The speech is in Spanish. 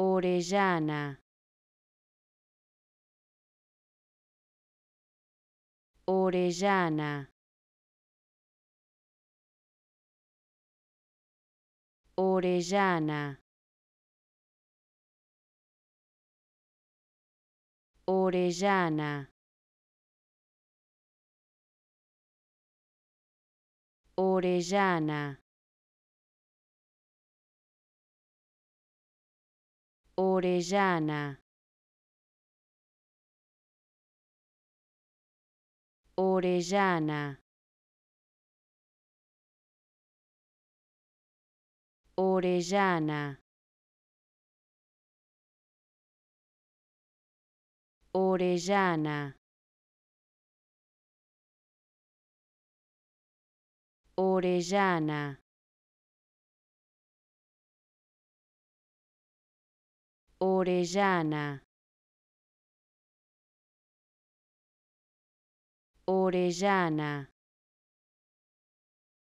Orellana. Orellana. Orellana. Orellana. Orellana. Orellana. Orellana. Orellana. Orellana. Orellana. Orellana. Orellana.